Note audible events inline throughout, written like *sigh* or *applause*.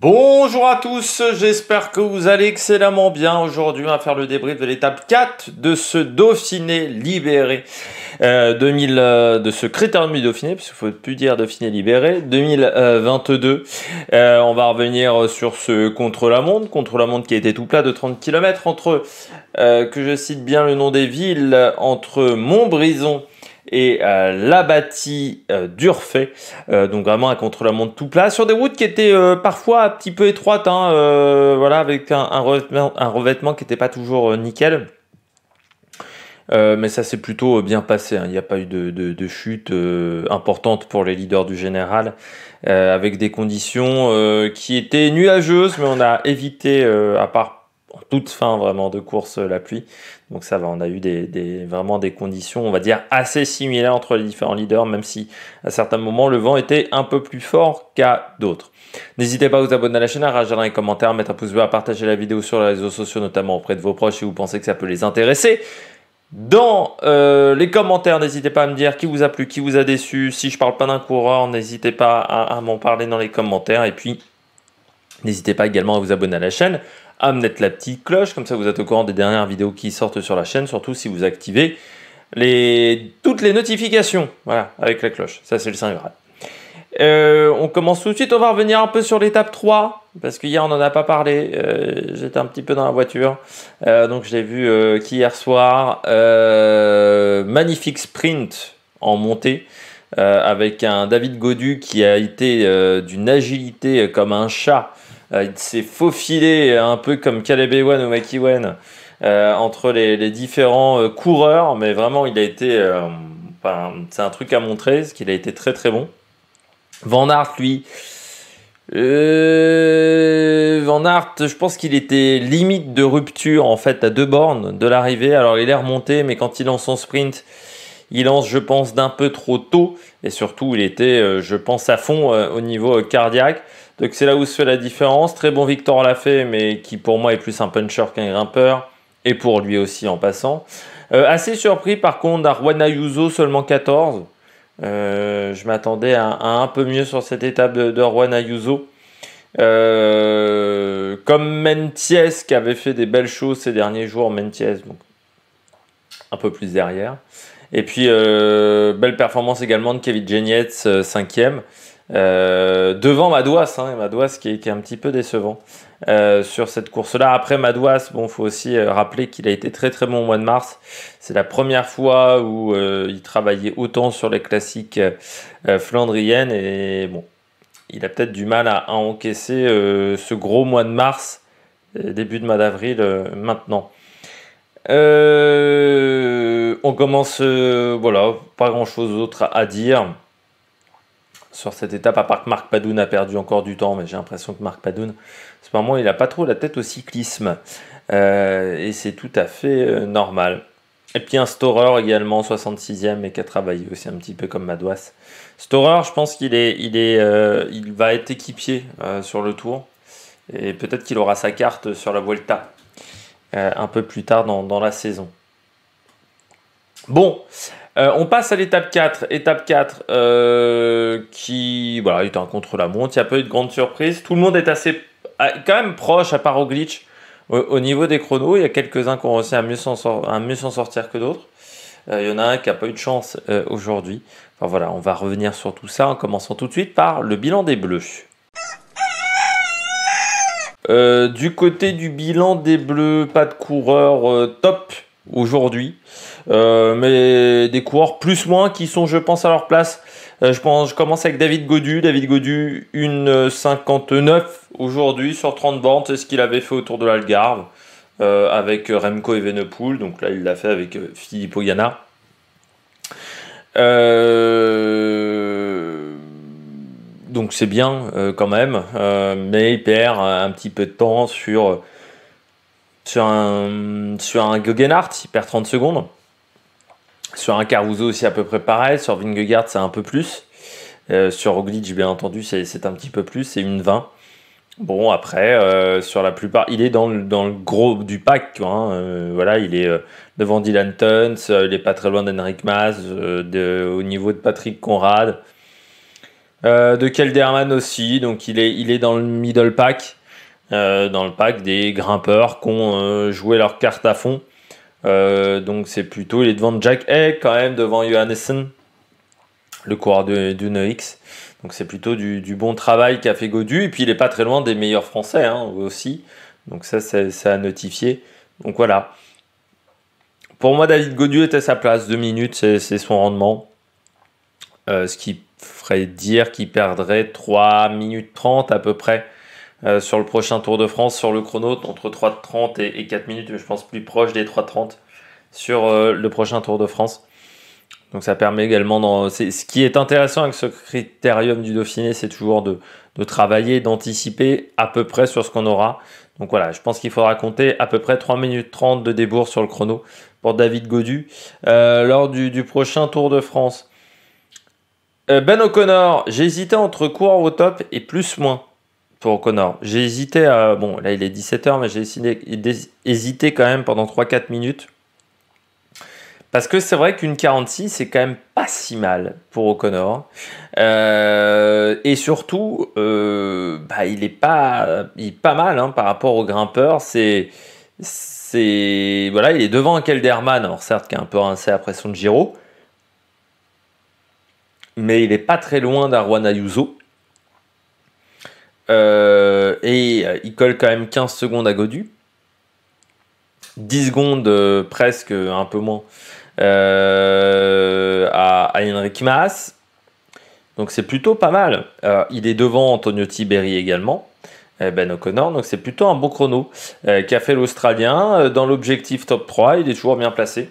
Bonjour à tous, j'espère que vous allez excellemment bien. Aujourd'hui, on va faire le débrief de l'étape 4 de ce Dauphiné libéré 2000, euh, euh, de ce critérium du Dauphiné, parce qu'il faut plus dire Dauphiné libéré 2022. Euh, on va revenir sur ce contre la monde contre la monde qui était tout plat de 30 km entre que je cite bien le nom des villes entre Montbrison et l'a bâtie euh, euh fait, euh, donc vraiment un contre-la-montre tout plat sur des routes qui étaient euh, parfois un petit peu étroites, hein, voilà, avec un, revêtement, qui n'était pas toujours nickel. mais ça s'est plutôt bien passé. Hein. Il n'y a pas eu de, de chute importante pour les leaders du général, avec des conditions qui étaient nuageuses, mais on a évité, à part en toute fin vraiment de course euh, la pluie. Donc ça va, on a eu des, vraiment des conditions, on va dire, assez similaires entre les différents leaders, même si à certains moments le vent était un peu plus fort qu'à d'autres. N'hésitez pas à vous abonner à la chaîne, à rajouter dans les commentaires, à mettre un pouce bleu, à partager la vidéo sur les réseaux sociaux, notamment auprès de vos proches si vous pensez que ça peut les intéresser. Dans euh, les commentaires, n'hésitez pas à me dire qui vous a plu, qui vous a déçu. Si je parle pas d'un coureur, n'hésitez pas à, à m'en parler dans les commentaires. Et puis, n'hésitez pas également à vous abonner à la chaîne, à ah, la petite cloche, comme ça vous êtes au courant des dernières vidéos qui sortent sur la chaîne, surtout si vous activez les, toutes les notifications, voilà, avec la cloche, ça c'est le saint euh, on commence tout de suite, on va revenir un peu sur l'étape 3, parce qu'hier on n'en a pas parlé, euh, j'étais un petit peu dans la voiture, euh, donc j'ai l'ai vu qu'hier soir, magnifique sprint en montée, avec un David Godu qui a été d'une agilité comme un chat, euh, il s'est faufilé un peu comme Caleb Ewan ou Maki Ewan euh, entre les, différents euh, coureurs, mais vraiment il a été, c'est un truc à montrer, ce qu'il a été très très bon. Van Aert, lui, Van Aert, je pense qu'il était limite de rupture en fait à deux bornes de l'arrivée. Alors il est remonté, mais quand il lance son sprint, il lance, je pense, d'un peu trop tôt. Et surtout, il était, je pense, à fond au niveau cardiaque. Donc c'est là où se fait la différence. Très bon Victor l'a fait, mais qui pour moi est plus un puncher qu'un grimpeur, et pour lui aussi en passant. Euh, assez surpris par contre d'Arwana Yuzo, seulement 14. Euh, je m'attendais à, un peu mieux sur cette étape de, Arwana Juan euh, comme Mentiès qui avait fait des belles choses ces derniers jours, Mentiès, donc un peu plus derrière. Et puis, belle performance également de Kevin 5e. Euh, devant Madouas, hein, qui est un petit peu décevant euh, sur cette course-là. Après Madouas, bon, faut aussi euh, rappeler qu'il a été très très bon au mois de mars. C'est la première fois où il travaillait autant sur les classiques flandriennes et bon, il a peut-être du mal à, encaisser ce gros mois de mars, début de mois d'avril maintenant. on commence, voilà, pas grand chose d'autre à dire sur cette étape, à part que Marc Padoun a perdu encore du temps, mais j'ai l'impression que Marc Padoun, ce moment, il n'a pas trop la tête au cyclisme. Euh, et c'est tout à fait euh, normal. Et puis un Storer également, 66e, et qui a travaillé aussi un petit peu comme Madouas. Storer, je pense qu'il est, il est, euh, va être équipier sur le tour. Et peut-être qu'il aura sa carte sur la Vuelta un peu plus tard dans la saison. Bon, euh, on passe à l'étape 4. Étape 4 euh, qui voilà, il en contre-la-montre, il n'y a pas eu de grande surprise. Tout le monde est assez ah, quand même proche à part au glitch. Au, niveau des chronos, il y a quelques-uns qui ont réussi à mieux s'en sortir que d'autres. Euh, il y en a un qui n'a pas eu de chance aujourd'hui. Enfin voilà, on va revenir sur tout ça en commençant tout de suite par le bilan des bleus. du côté du bilan des bleus, pas de coureur top aujourd'hui. Euh, mais des coureurs plus moins qui sont, je pense, à leur place. Euh, je, pense, je commence avec David Godu. David Godu, 59 aujourd'hui sur 30 bandes, C'est ce qu'il avait fait autour de l'Algarve euh, avec Remco et Evenepoel. Donc là, il l'a fait avec Filippo Ganna. Donc c'est bien quand même, mais il perd un petit peu de temps sur sur un, sur un Guggenhardt, il perd 30 secondes. Sur un Caruso aussi à peu près pareil. Sur Vingegaard, c'est un peu plus. Euh, sur Roglic, bien entendu, c'est un petit peu plus. C'est une 20. Bon, après, euh, sur la plupart, il est dans le, gros du pack. Hein. Euh, voilà, il est devant Dylan Tuns, il n'est pas très loin d'Henrik Maas, de, au niveau de Patrick Conrad, de Kelderman aussi. Donc, il est, il est dans le middle pack. Euh, dans le pack des grimpeurs qui ont euh, joué leur carte à fond. Euh, donc c'est plutôt, il est devant Jack Hay quand même, devant Johannessen, le coureur de, Noix. Donc c'est plutôt du, bon travail qu'a fait Godu. Et puis il n'est pas très loin des meilleurs Français hein, aussi. Donc ça, c'est à notifier. Donc voilà. Pour moi, David Godu était à sa place. Deux minutes, c'est son rendement. ce qui ferait dire qu'il perdrait 3 minutes 30 à peu près euh, sur le prochain Tour de France, sur le chrono, entre 3,30 et, et 4 minutes, mais je pense plus proche des 3,30 sur euh, le prochain Tour de France. Donc ça permet également, dans, ce qui est intéressant avec ce critérium du Dauphiné, c'est toujours de, travailler, d'anticiper à peu près sur ce qu'on aura. Donc voilà, je pense qu'il faudra compter à peu près 3 minutes 30 de débours sur le chrono pour David Godu euh, lors du, prochain Tour de France. ben O'Connor, j'hésitais entre courant au top et plus moins pour O'Connor. J'ai hésité à. Bon, là, il est 17h, mais j'ai hésité quand même pendant 3-4 minutes. Parce que c'est vrai qu'une 46, c'est quand même pas si mal pour O'Connor. Euh, et surtout, euh, bah, il, est pas, pas mal hein, par rapport au grimpeur. C'est. C'est. Voilà, il est devant Kelderman, alors certes, qui est un peu rincé après son Giro. Mais il est pas très loin d'Arwan euh, et euh, il colle quand même 15 secondes à Godu. 10 secondes euh, presque, un peu moins, à, Henrik Maas. Donc c'est plutôt pas mal. il est devant Antonio Tiberi également. Ben O'Connor, donc c'est plutôt un bon chrono qu'a fait l'Australien dans l'objectif top 3. Il est toujours bien placé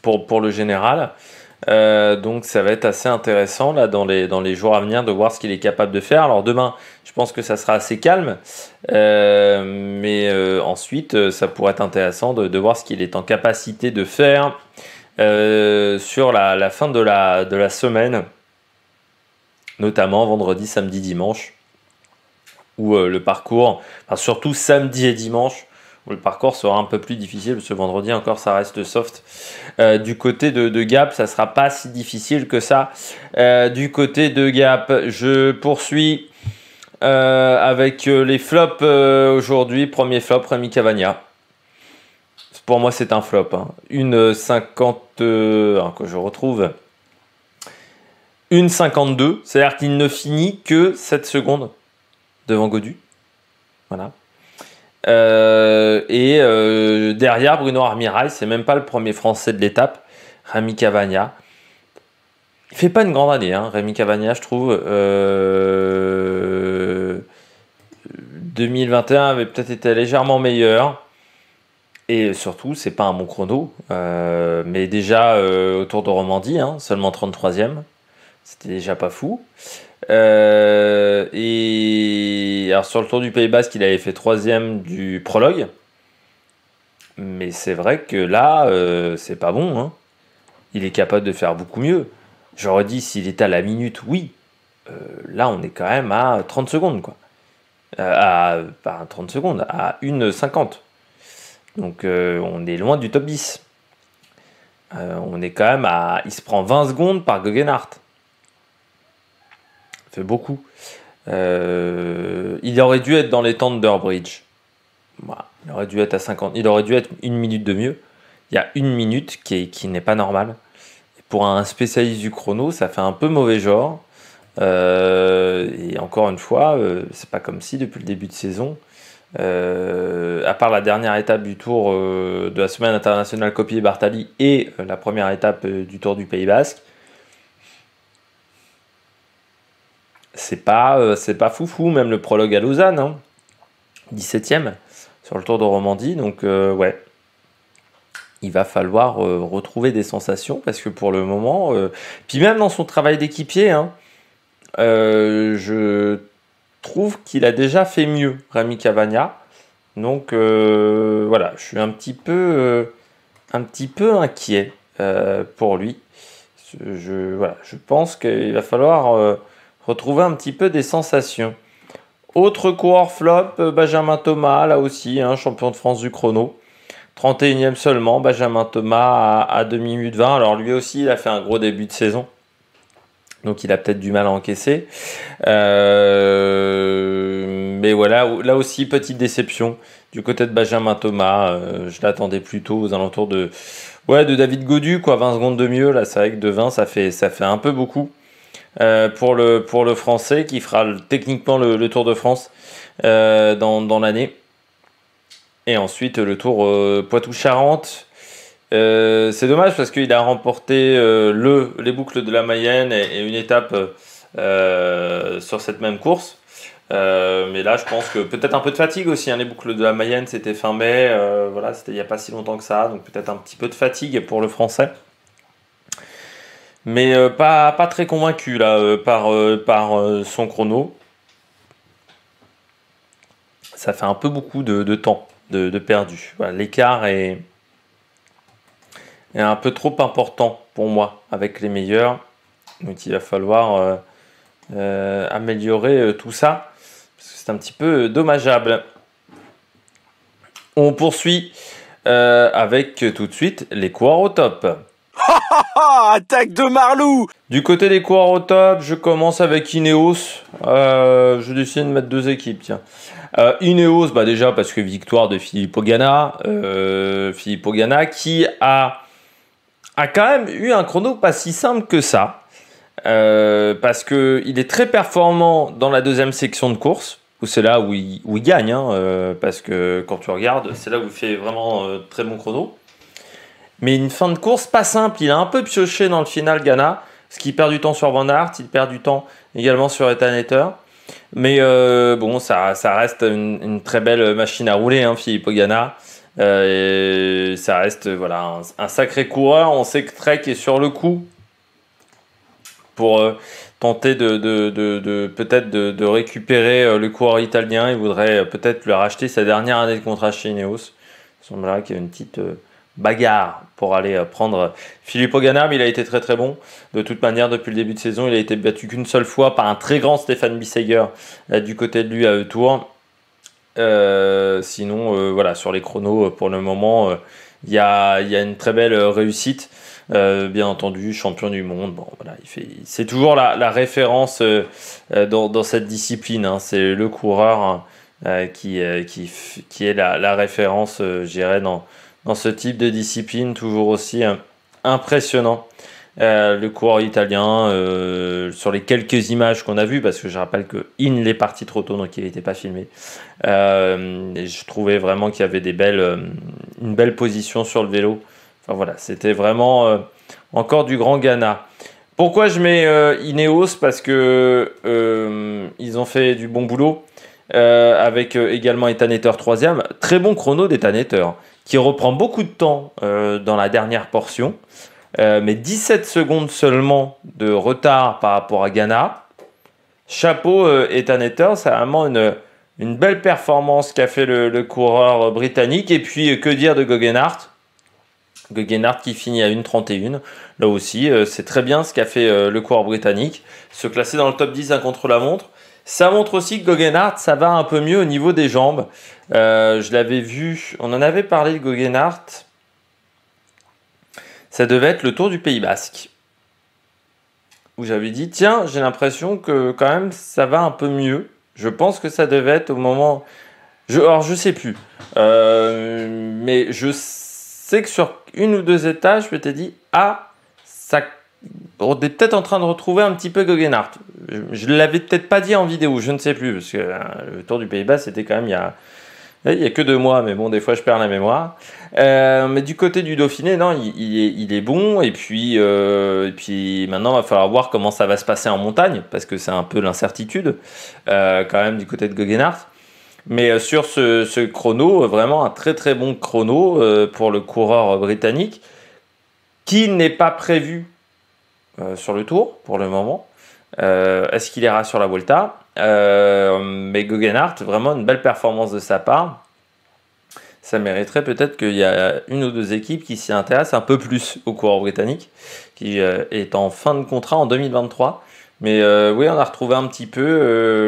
pour, pour le général. Euh, donc ça va être assez intéressant là dans les, dans les jours à venir de voir ce qu'il est capable de faire. Alors demain, je pense que ça sera assez calme, euh, mais euh, ensuite ça pourrait être intéressant de, voir ce qu'il est en capacité de faire sur la, fin de la, de la semaine, notamment vendredi, samedi, dimanche, ou le parcours, surtout samedi et dimanche, le parcours sera un peu plus difficile ce vendredi encore ça reste soft. Euh, du côté de, Gap, ça sera pas si difficile que ça. Euh, du côté de Gap, je poursuis euh, avec les flops aujourd'hui. Premier flop, Rémi Cavagna. Pour moi, c'est un flop. Hein. Une 50 hein, que je retrouve. Une 52, c'est-à-dire qu'il ne finit que 7 secondes devant Godu. Voilà. Euh, et euh, derrière Bruno Armirail, c'est même pas le premier Français de l'étape, Rémi Cavagna. Il fait pas une grande année, hein, Rémi Cavagna, je trouve. 2021 euh, avait peut-être été légèrement meilleur. Et surtout, c'est pas un bon chrono, mais déjà autour de Romandie, hein, seulement 33e. C'était déjà pas fou. Euh, et alors sur le Tour du Pays Basque, il avait fait troisième du prologue. Mais c'est vrai que là, euh, c'est pas bon. Hein. Il est capable de faire beaucoup mieux. J'aurais dit s'il était à la minute, oui. Euh, là, on est quand même à 30 secondes, quoi. à, pas à 30 secondes, à 1,50. Donc on est loin du top 10. on est quand même à... Il se prend 20 secondes par Guggenhardt beaucoup. Euh, il aurait dû être dans les temps de Il aurait dû être à 50. Il aurait dû être une minute de mieux. Il y a une minute qui, qui n'est pas normale. pour un spécialiste du chrono, ça fait un peu mauvais genre. Euh, et encore une fois, euh, c'est pas comme si depuis le début de saison, à part la dernière étape du tour de la semaine internationale copier Bartali et la première étape du tour du Pays Basque, c'est pas, euh, c'est pas foufou, même le prologue à Lausanne, 17 hein. e sur le Tour de Romandie. Donc, euh, ouais, il va falloir euh, retrouver des sensations parce que pour le moment, puis même dans son travail d'équipier, hein, je trouve qu'il a déjà fait mieux, Rami Cavagna. Donc, voilà, je suis un petit peu, un petit peu inquiet pour lui. je pense qu'il va falloir retrouver un petit peu des sensations. Autre coureur flop, Benjamin Thomas, là aussi, hein, champion de France du chrono. 31e seulement, Benjamin Thomas à, demi 2 minutes 20. Alors lui aussi, il a fait un gros début de saison. Donc il a peut-être du mal à encaisser. Euh, mais voilà, là aussi, petite déception du côté de Benjamin Thomas. Euh, je l'attendais plutôt aux alentours de, ouais, de David Godu, quoi, 20 secondes de mieux. Là, c'est vrai que de 20, ça fait, ça fait un peu beaucoup. Euh, pour, le, pour le français qui fera techniquement le, Tour de France euh, dans, dans l'année. Et ensuite le Tour euh, Poitou-Charentes. c'est dommage parce qu'il a remporté le, les boucles de la Mayenne et, une étape sur cette même course. mais là, je pense que peut-être un peu de fatigue aussi. Hein. Les boucles de la Mayenne, c'était fin mai. voilà, c'était il n'y a pas si longtemps que ça. Donc peut-être un petit peu de fatigue pour le français mais euh, pas, pas très convaincu là euh, par, euh, son chrono. Ça fait un peu beaucoup de, temps de, perdu. L'écart est, un peu trop important pour moi avec les meilleurs. Donc il va falloir améliorer tout ça. Parce que c'est un petit peu dommageable. On poursuit avec tout de suite les coureurs au top. *laughs* Attaque de Marlou Du côté des coureurs au top, je commence avec Ineos. Euh, je décide de mettre deux équipes, tiens. Euh, Ineos, bah déjà parce que victoire de Philippe Ogana. Euh, Philippe Ogana qui a, a quand même eu un chrono pas si simple que ça. parce qu'il est très performant dans la deuxième section de course, où c'est là où il, gagne. Hein, parce que quand tu regardes, c'est là où il fait vraiment très bon chrono mais une fin de course pas simple. Il a un peu pioché dans le final Ghana, ce qui perd du temps sur Van Aert, il perd du temps également sur Ethan Mais euh, bon, ça, reste une, très belle machine à rouler, hein, Philippe euh, ça reste voilà un, sacré coureur. On sait que Trek est sur le coup pour euh, tenter de, peut-être de, récupérer le coureur italien. Il voudrait peut-être lui racheter sa dernière année de contrat chez Ineos. Il semblerait qu'il y a une petite bagarre pour aller euh, prendre euh, Philippe Ogana, mais il a été très très bon. De toute manière, depuis le début de saison, il a été battu qu'une seule fois par un très grand Stéphane Bissegger du côté de lui à E-Tour. Euh, sinon, voilà, sur les chronos, pour le moment, il y, a, une très belle réussite. bien entendu, champion du monde. Bon, voilà, il fait, c'est toujours la, référence dans, cette discipline. Hein. c'est le coureur hein, qui, qui, qui, est la, la référence, je dirais, dans, dans ce type de discipline, toujours aussi euh, impressionnant. Euh, le coureur italien, euh, sur les quelques images qu'on a vues, parce que je rappelle que In est parti trop tôt, donc il n'était pas filmé. et je trouvais vraiment qu'il y avait des belles, une belle position sur le vélo. Enfin voilà, c'était vraiment encore du grand Ghana. Pourquoi je mets Ineos Parce que ils ont fait du bon boulot. avec également Ethan 3 troisième. Très bon chrono d'Ethan qui reprend beaucoup de temps euh, dans la dernière portion, euh, mais 17 secondes seulement de retard par rapport à Ghana. Chapeau euh, Ethan Ether, c'est vraiment une, une belle performance qu'a fait le, coureur britannique. Et puis, que dire de Guggenhardt Guggenhardt qui finit à 1,31. Là aussi, c'est très bien ce qu'a fait le coureur britannique. Se classer dans le top 10 contre-la-montre. Ça montre aussi que Goggenhardt, ça va un peu mieux au niveau des jambes. Euh, je l'avais vu, on en avait parlé de Goggenhardt. Ça devait être le tour du Pays Basque. Où j'avais dit, tiens, j'ai l'impression que quand même ça va un peu mieux. Je pense que ça devait être au moment. Je, alors je sais plus. Euh, mais je sais que sur une ou deux étages, je m'étais dit, ah, ça, on est peut-être en train de retrouver un petit peu Goggenhardt je l'avais peut-être pas dit en vidéo, je ne sais plus, parce que euh, le Tour du Pays-Bas, c'était quand même il y a. Il a que deux mois, mais bon, des fois je perds la mémoire. Euh, mais du côté du Dauphiné, non, il, est, bon. Et puis, euh, et puis maintenant, il va falloir voir comment ça va se passer en montagne, parce que c'est un peu l'incertitude, quand même, du côté de Guggenhardt. Mais sur ce, chrono, vraiment un très très bon chrono pour le coureur britannique, qui n'est pas prévu sur le tour pour le moment. Euh, Est-ce qu'il ira sur la Volta euh, Mais Guggenhardt, vraiment une belle performance de sa part. Ça mériterait peut-être qu'il y a une ou deux équipes qui s'y intéressent un peu plus au coureur britannique, qui euh, est en fin de contrat en 2023. Mais oui, on a retrouvé un petit peu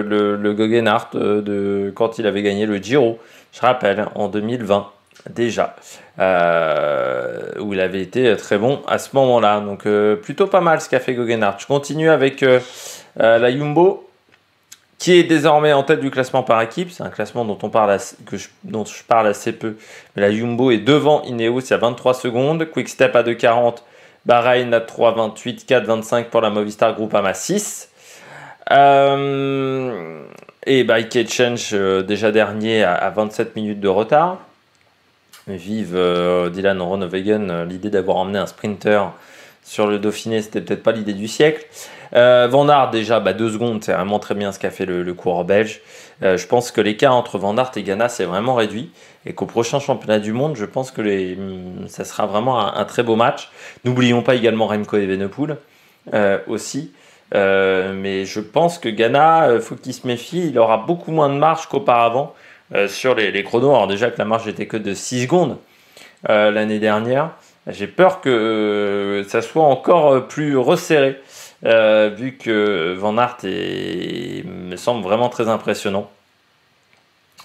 le, le Guggenhardt de, quand il avait gagné le Giro, je rappelle, en 2020 déjà, euh, où il avait été très bon à ce moment-là. Donc euh, plutôt pas mal ce qu'a fait Je continue avec euh, la Yumbo qui est désormais en tête du classement par équipe. C'est un classement dont, on parle je, parle assez peu. Mais la Yumbo est devant Ineos à 23 secondes, Quick step à 2,40, Bahrain à 3,28, 4,25 pour la Movistar Groupama 6. et Bike Change déjà dernier à 27 minutes de retard. Vive euh, Dylan Ronewegen, euh, l'idée d'avoir emmené un sprinter sur le Dauphiné, c'était peut-être pas l'idée du siècle. Euh, Van déjà, bah, deux secondes, c'est vraiment très bien ce qu'a fait le, coureur belge. Euh, je pense que l'écart entre Van et Ghana s'est vraiment réduit et qu'au prochain championnat du monde, je pense que les, mm, ça sera vraiment un, très beau match. N'oublions pas également Remco et Venepool aussi. mais je pense que Ghana, faut qu'il se méfie, il aura beaucoup moins de marge qu'auparavant. Euh, sur les, les, chronos. Alors déjà que la marge n'était que de 6 secondes euh, l'année dernière, j'ai peur que euh, ça soit encore plus resserré, vu que Van Aert me semble vraiment très impressionnant.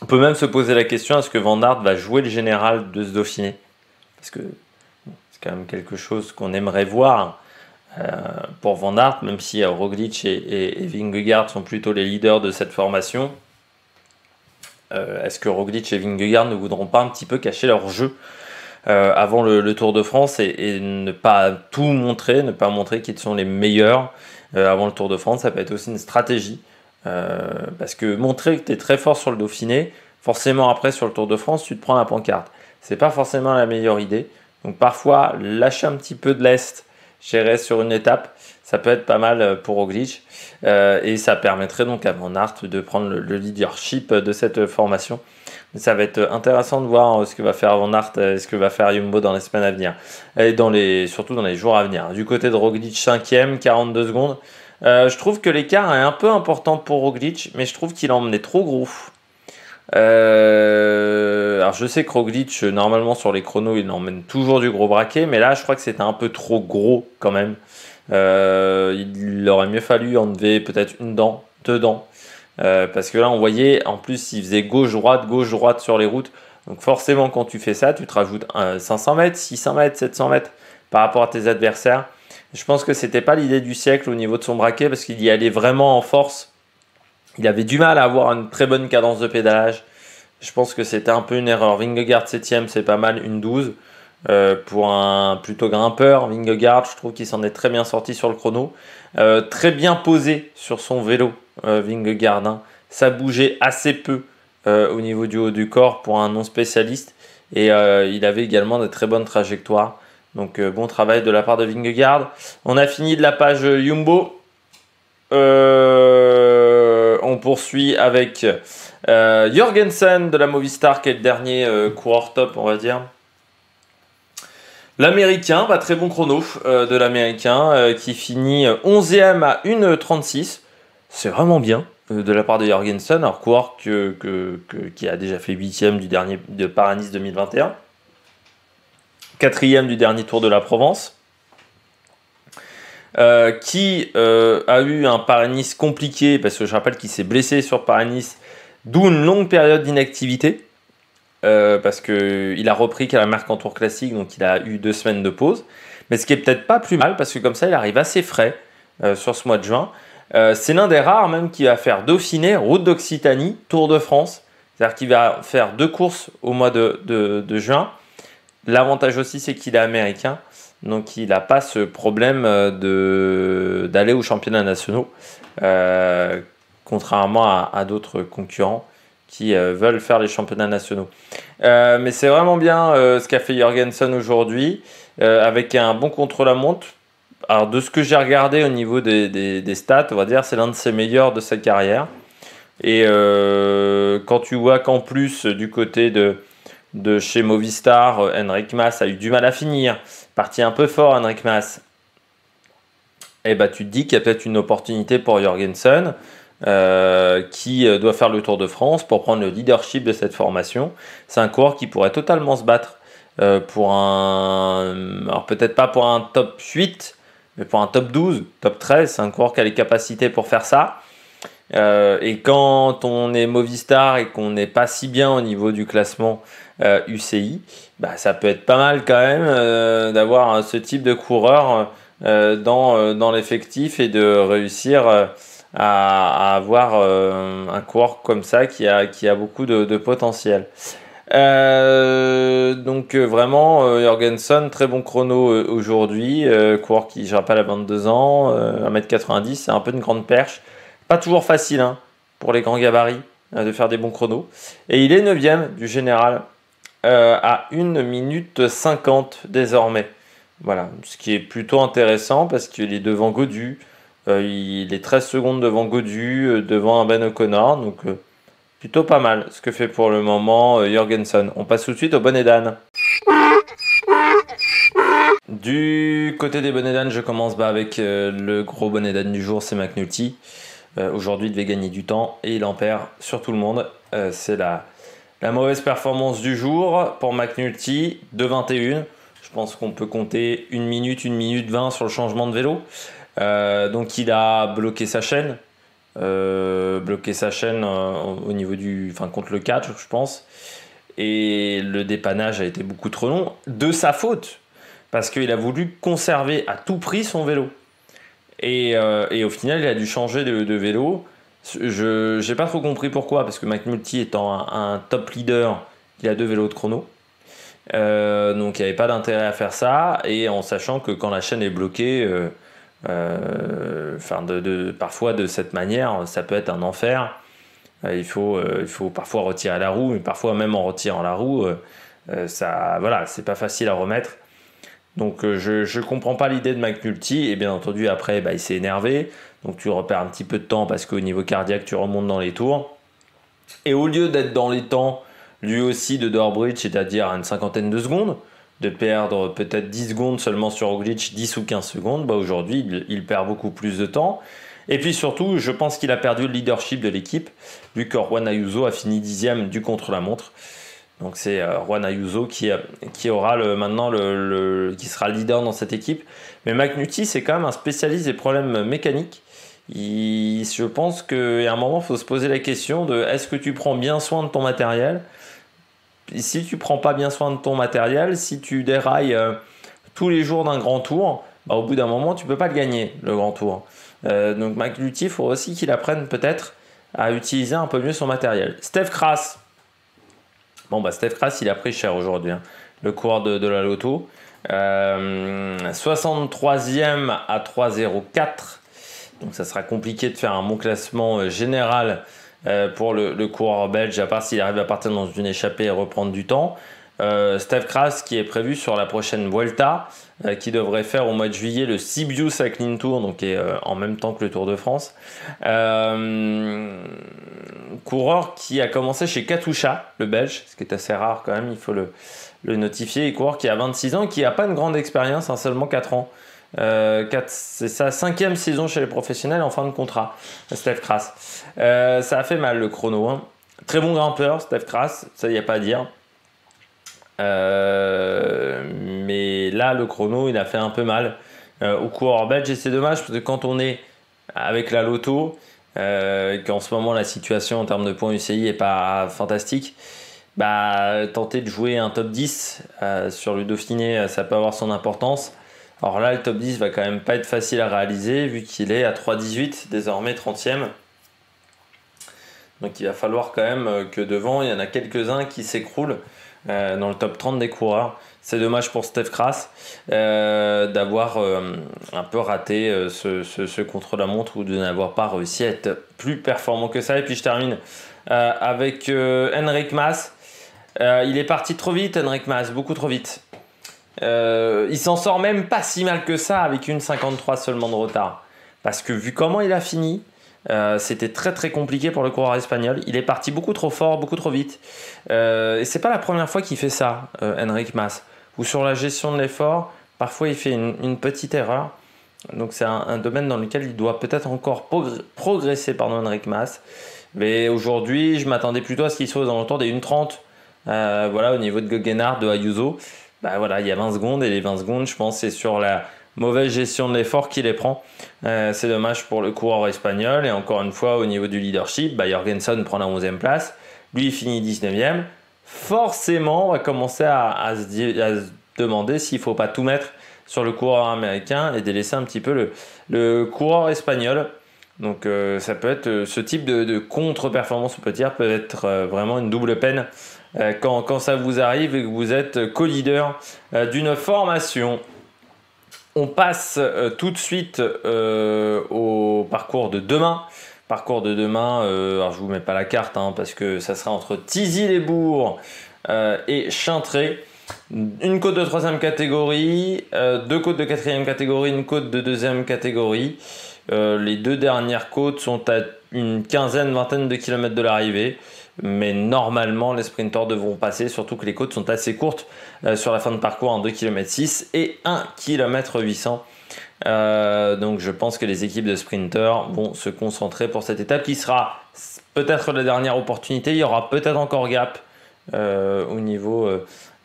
On peut même se poser la question est-ce que Van Aert va jouer le général de ce Dauphiné Parce que c'est quand même quelque chose qu'on aimerait voir pour Van Aert, même si Roglic et, et, et, sont plutôt les leaders de cette formation. Euh, est-ce que Roglic et Vingegaard ne voudront pas un petit peu cacher leur jeu euh, avant le, Tour de France et, ne pas tout montrer, ne pas montrer qu'ils sont les meilleurs euh, avant le Tour de France Ça peut être aussi une stratégie. parce que montrer que tu es très fort sur le Dauphiné, forcément après sur le Tour de France, tu te prends la pancarte. C'est pas forcément la meilleure idée. Donc parfois, lâcher un petit peu de l'Est, gérer sur une étape, ça peut être pas mal euh, pour Roglic euh, et ça permettrait donc à Van Aert de prendre le, leadership de cette formation. Ça va être intéressant de voir euh, ce que va faire Van Aert et ce que va faire Yumbo dans les semaines à venir et surtout dans les jours à venir. Du côté de Roglic 5ème, 42 secondes. je trouve que l'écart est un peu important pour Roglic, mais je trouve qu'il emmenait trop gros. alors je sais que Roglic, normalement sur les chronos, il emmène toujours du gros braquet, mais là je crois que c'était un peu trop gros quand même. Euh, il aurait mieux fallu enlever peut-être une dent, deux dents. Euh, parce que là, on voyait, en plus, il faisait gauche-droite, gauche-droite sur les routes. Donc forcément, quand tu fais ça, tu te rajoutes 500 mètres, 600 mètres, 700 mètres par rapport à tes adversaires. Je pense que c'était pas l'idée du siècle au niveau de son braquet parce qu'il y allait vraiment en force. Il avait du mal à avoir une très bonne cadence de pédalage. Je pense que c'était un peu une erreur. Vingegaard 7ème, c'est pas mal, une 12. Euh, pour un plutôt grimpeur, Vingegaard, je trouve qu'il s'en est très bien sorti sur le chrono. Euh, très bien posé sur son vélo, euh, hein. Ça bougeait assez peu euh, au niveau du haut du corps pour un non spécialiste. Et il avait également de très bonnes trajectoires. Donc bon travail de la part de Vingegaard. On a fini de la page Jumbo. on poursuit avec Jorgensen de la Movistar, qui est le dernier coureur top, on va dire. L'Américain, pas très bon chrono euh, de l'Américain, euh, qui finit 11e euh, à 1,36. C'est vraiment bien de la part de Jorgensen, alors coureur que, qui a déjà fait 8e du dernier de Paris-Nice 2021, 4e du dernier Tour de la Provence. qui a eu un Paris-Nice compliqué parce que je rappelle qu'il s'est blessé sur Paris-Nice, d'où une longue période d'inactivité. Euh, parce qu'il a repris qu'à la marque en tour classique, donc il a eu deux semaines de pause. Mais ce qui est peut-être pas plus mal, parce que comme ça, il arrive assez frais euh, sur ce mois de juin. Euh, c'est l'un des rares même qui va faire Dauphiné, Route d'Occitanie, Tour de France. C'est-à-dire qu'il va faire deux courses au mois de, juin. L'avantage aussi, c'est qu'il est américain. Donc il n'a pas ce problème d'aller aux championnats nationaux, contrairement à d'autres concurrents qui euh, veulent faire les championnats nationaux. Euh, mais c'est vraiment bien euh, ce qu'a fait Jorgensen aujourd'hui, avec un bon contre-la-montre. Alors, de ce que j'ai regardé au niveau des, des, stats, on va dire, c'est l'un de ses meilleurs de sa carrière. Et quand tu vois qu'en plus, du côté de, de chez Movistar, Henrik Mas a eu du mal à finir, parti un peu fort, Henrik Mas. Et eh bah, ben, tu te dis qu'il y a peut-être une opportunité pour Jorgensen. Euh, qui euh, doit faire le Tour de France pour prendre le leadership de cette formation. C'est un coureur qui pourrait totalement se battre euh, pour un... Alors peut-être pas pour un top 8, mais pour un top 12, top 13. C'est un coureur qui a les capacités pour faire ça. et quand on est Movistar et qu'on n'est pas si bien au niveau du classement UCI, bah, ça peut être pas mal quand même d'avoir ce type de coureur dans, dans l'effectif et de réussir à, avoir euh, un coureur comme ça qui a, qui a beaucoup de, potentiel. Euh, donc euh, vraiment, Jorgensen, très bon chrono aujourd'hui. coureur qui, je rappelle, à 22 ans, 1m90, c'est un peu une grande perche. Pas toujours facile hein, pour les grands gabarits de faire des bons chronos. Et il est 9ème du général à 1 minute 50 désormais. Voilà, ce qui est plutôt intéressant parce qu'il est devant Godu, euh, il est 13 secondes devant Godu, euh, devant un Ben O'Connor. Donc euh, plutôt pas mal ce que fait pour le moment Jorgensen. On passe tout de suite au bonnet Du côté des bonnets je commence bah, avec le gros bonnet du jour, c'est McNulty. Aujourd'hui, il devait gagner du temps et il en perd sur tout le monde. c'est la, la mauvaise performance du jour pour McNulty de 21. Je pense qu'on peut compter 1 minute, 1 minute 20 sur le changement de vélo. Euh, donc il a bloqué sa chaîne, euh, bloqué sa chaîne euh, au niveau du, enfin contre le catch, je pense. Et le dépannage a été beaucoup trop long, de sa faute, parce qu'il a voulu conserver à tout prix son vélo. Et, et, au final, il a dû changer de, vélo. Je n'ai pas trop compris pourquoi, parce que McNulty étant un, top leader, il a deux vélos de chrono. donc il n'y avait pas d'intérêt à faire ça. Et en sachant que quand la chaîne est bloquée, euh, parfois de cette manière, ça peut être un enfer. Euh, euh, il, faut, parfois retirer la roue, mais parfois même en retirant la roue, ça, voilà, c'est pas facile à remettre. Donc je, ne comprends pas l'idée de McNulty et bien entendu après bah, il s'est énervé donc tu repères un petit peu de temps parce qu'au niveau cardiaque tu remontes dans les tours et au lieu d'être dans les temps lui aussi de Dorbridge c'est-à-dire une cinquantaine de secondes de perdre peut-être 10 secondes seulement sur glitch 10 ou 15 secondes, bah aujourd'hui il, perd beaucoup plus de temps. Et puis surtout, je pense qu'il a perdu le leadership de l'équipe, vu que Juan Ayuso a fini dixième du contre-la-montre. Donc c'est euh, Juan Ayuso qui, euh, qui aura le, maintenant le, qui sera leader dans cette équipe. Mais McNulty, c'est quand même un spécialiste des problèmes mécaniques. Il, je pense qu'à un moment, il faut se poser la question de est-ce que tu prends bien soin de ton matériel si tu prends pas bien soin de ton matériel, si tu dérailles euh, tous les jours d'un grand tour, bah, au bout d'un moment, tu peux pas le gagner, le grand tour. Euh, donc Mac il faut aussi qu'il apprenne peut-être à utiliser un peu mieux son matériel. Steph Kras. Bon, bah, Steph Kras, il a pris cher aujourd'hui, hein, le coureur de, la Loto. 63e euh, à 3,04. Donc ça sera compliqué de faire un bon classement général euh, pour le, coureur belge, à part s'il arrive à partir dans une échappée et reprendre du temps. Euh, Steph Kras qui est prévu sur la prochaine Vuelta, euh, qui devrait faire au mois de juillet le Sibiu Cycling Tour, donc euh, en même temps que le Tour de France. coureur qui a commencé chez Katusha, le Belge, ce qui est assez rare quand même, il faut le, notifier. Et coureur qui a 26 ans, qui n'a pas une grande expérience, hein, seulement 4 ans euh, c'est sa cinquième saison chez les professionnels en fin de contrat, Steph Kras. Euh, ça a fait mal le chrono. Hein. Très bon grimpeur, Steph Kras, ça y a pas à dire. Euh, mais là, le chrono, il a fait un peu mal au coureur belge et c'est dommage parce que quand on est avec la loto, qu'en ce moment la situation en termes de points UCI est pas fantastique, bah, tenter de jouer un top 10 sur le Dauphiné, ça peut avoir son importance. Alors là, le top 10 va quand même pas être facile à réaliser vu qu'il est à 3,18, désormais 30e. Donc il va falloir quand même euh, que devant, il y en a quelques-uns qui s'écroulent euh, dans le top 30 des coureurs. C'est dommage pour Steph Kras euh, d'avoir un peu raté ce, contrôle contre-la-montre ou de n'avoir pas réussi à être plus performant que ça. Et puis je termine avec Henrik Maas. il est parti trop vite, Henrik Maas, beaucoup trop vite. Euh, il s'en sort même pas si mal que ça avec une 53 seulement de retard. Parce que vu comment il a fini, euh, c'était très très compliqué pour le coureur espagnol. Il est parti beaucoup trop fort, beaucoup trop vite. Euh, et c'est pas la première fois qu'il fait ça, Henrik euh, Mas. Ou sur la gestion de l'effort, parfois il fait une, petite erreur. Donc c'est un, domaine dans lequel il doit peut-être encore progresser, pardon, Henrik Mas. Mais aujourd'hui, je m'attendais plutôt à ce qu'il soit le alentours des 1,30. voilà, au niveau de Guggenhardt, de Ayuso bah voilà, il y a 20 secondes et les 20 secondes, je pense, c'est sur la mauvaise gestion de l'effort qui les prend. Euh, c'est dommage pour le coureur espagnol. Et encore une fois, au niveau du leadership, bah, Jorgensen prend la 11e place. Lui, il finit 19e. Forcément, on va commencer à, se, demander s'il ne faut pas tout mettre sur le coureur américain et délaisser un petit peu le, coureur espagnol. Donc euh, ça peut être euh, ce type de, de contre-performance, on peut dire, peut être vraiment une double peine euh, quand, ça vous arrive et que vous êtes co-leader euh, d'une formation. On passe euh, tout de suite au parcours de demain parcours de demain, alors je vous mets pas la carte hein, parce que ça sera entre Tizy-les-Bourgs et Chintré. Une côte de troisième catégorie, deux côtes de quatrième catégorie, une côte de deuxième catégorie. les deux dernières côtes sont à une quinzaine, vingtaine de kilomètres de l'arrivée mais normalement les sprinters devront passer, surtout que les côtes sont assez courtes euh, sur la fin de parcours en 2 km 6 et 1 km 800. donc je pense que les équipes de sprinters vont se concentrer pour cette étape qui sera peut-être la dernière opportunité. Il y aura peut-être encore gap euh, au niveau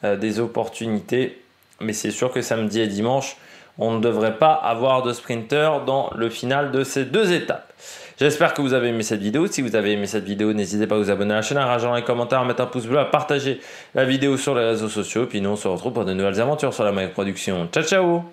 euh, des opportunités, mais c'est sûr que samedi et dimanche, on ne devrait pas avoir de sprinteurs dans le final de ces deux étapes. J'espère que vous avez aimé cette vidéo. Si vous avez aimé cette vidéo, n'hésitez pas à vous abonner à la chaîne, à rajouter un commentaire, à mettre un pouce bleu, à partager la vidéo sur les réseaux sociaux. Puis nous, on se retrouve pour de nouvelles aventures sur la Mike Production. Ciao, ciao